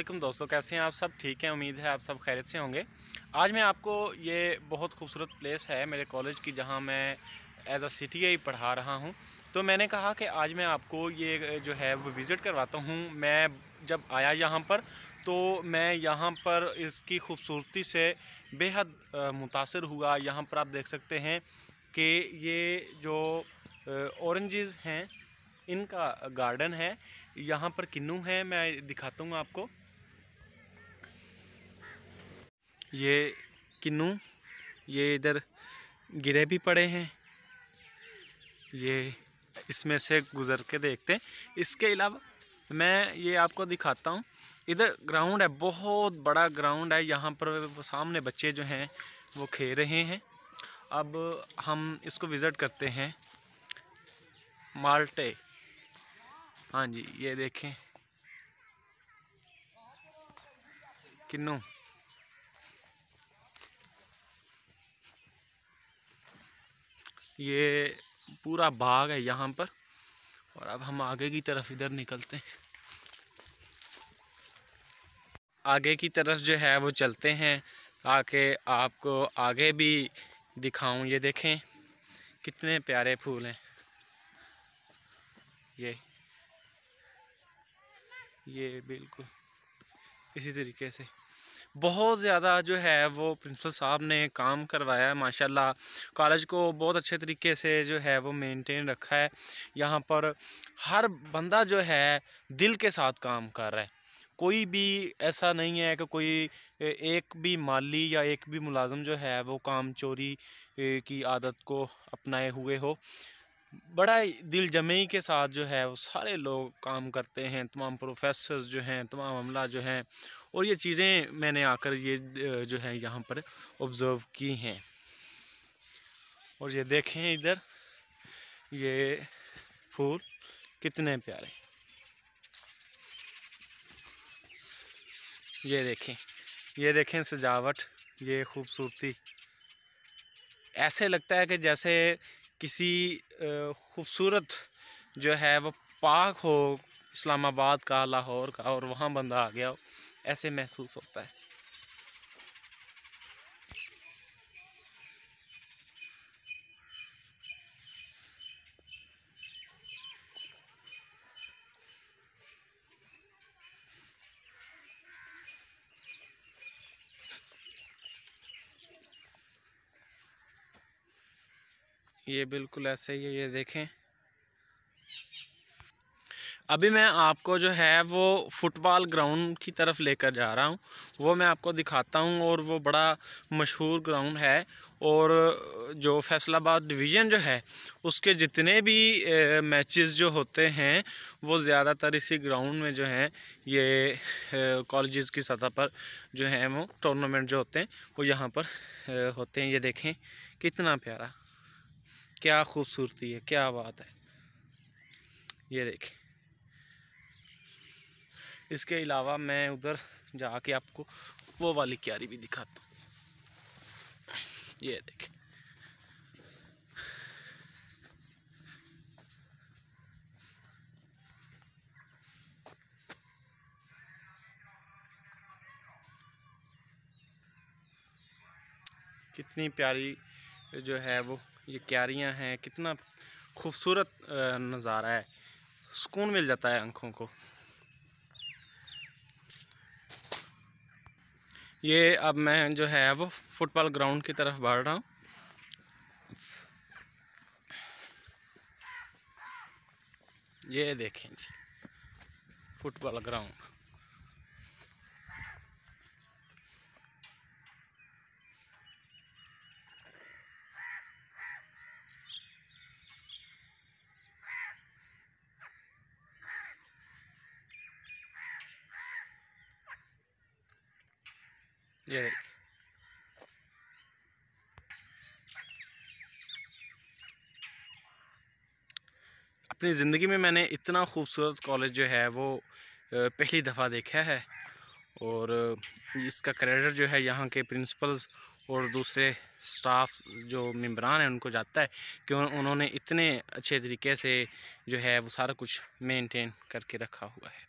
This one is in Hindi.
असलम दोस्तों कैसे हैं आप सब ठीक हैं उम्मीद है आप सब खैरियत से होंगे आज मैं आपको ये बहुत खूबसूरत प्लेस है मेरे कॉलेज की जहाँ मैं एज अ सिटी ही पढ़ा रहा हूँ तो मैंने कहा कि आज मैं आपको ये जो है वो विज़िट करवाता हूँ मैं जब आया यहाँ पर तो मैं यहाँ पर इसकी खूबसूरती से बेहद मुतासर हुआ यहाँ पर आप देख सकते हैं कि ये जो औरजेज़ हैं इनका गार्डन है यहाँ पर किन्नू है मैं दिखाता हूँ आपको ये किन्नू ये इधर गिरे भी पड़े हैं ये इसमें से गुज़र के देखते हैं इसके अलावा मैं ये आपको दिखाता हूँ इधर ग्राउंड है बहुत बड़ा ग्राउंड है यहाँ पर वो सामने बच्चे जो हैं वो खेल रहे हैं अब हम इसको विज़िट करते हैं माल्टे हाँ जी ये देखें किन्नू ये पूरा बाग है यहाँ पर और अब हम आगे की तरफ इधर निकलते हैं आगे की तरफ जो है वो चलते हैं ताकि आपको आगे भी दिखाऊं ये देखें कितने प्यारे फूल हैं ये ये बिल्कुल इसी तरीके से बहुत ज़्यादा जो है वो प्रिंसिपल साहब ने काम करवाया है माशाल्लाह कॉलेज को बहुत अच्छे तरीके से जो है वो मेंटेन रखा है यहाँ पर हर बंदा जो है दिल के साथ काम कर रहा है कोई भी ऐसा नहीं है कि कोई एक भी माली या एक भी मुलाजम जो है वो काम चोरी की आदत को अपनाए हुए हो बड़ा दिल जमी के साथ जो है वो सारे लोग काम करते हैं तमाम प्रोफेसर जो हैं तमाम अमला जो हैं और ये चीज़ें मैंने आकर ये जो है यहाँ पर ऑब्ज़र्व की हैं और ये देखें इधर ये फूल कितने प्यारे ये देखें ये देखें सजावट ये खूबसूरती ऐसे लगता है कि जैसे किसी खूबसूरत जो है वो पाक हो इस्लामाबाद का लाहौर का और वहाँ बंदा आ गया ऐसे महसूस होता है ये बिल्कुल ऐसे ही है ये देखें अभी मैं आपको जो है वो फुटबॉल ग्राउंड की तरफ लेकर जा रहा हूँ वो मैं आपको दिखाता हूँ और वो बड़ा मशहूर ग्राउंड है और जो फैसलाबाद डिवीज़न जो है उसके जितने भी मैचेस जो होते हैं वो ज़्यादातर इसी ग्राउंड में जो हैं ये कॉलेजेस की सतह पर जो हैं वो टूर्नामेंट जो होते हैं वो यहाँ पर होते हैं ये देखें कितना प्यारा क्या खूबसूरती है क्या बात है ये देखें इसके अलावा मैं उधर जाके आपको वो वाली क्यारी भी दिखाता हूँ ये देखे कितनी प्यारी जो है वो ये क्यारियाँ हैं कितना खूबसूरत नज़ारा है सुकून मिल जाता है आँखों को ये अब मैं जो है वो फुटबॉल ग्राउंड की तरफ बढ़ रहा हूँ ये देखें जी फुटबॉल ग्राउंड ये देख अपनी ज़िंदगी में मैंने इतना खूबसूरत कॉलेज जो है वो पहली दफ़ा देखा है और इसका करेडर जो है यहाँ के प्रिंसिपल्स और दूसरे स्टाफ जो मम्बरान हैं उनको जाता है कि उन्होंने इतने अच्छे तरीके से जो है वो सारा कुछ मेंटेन करके रखा हुआ है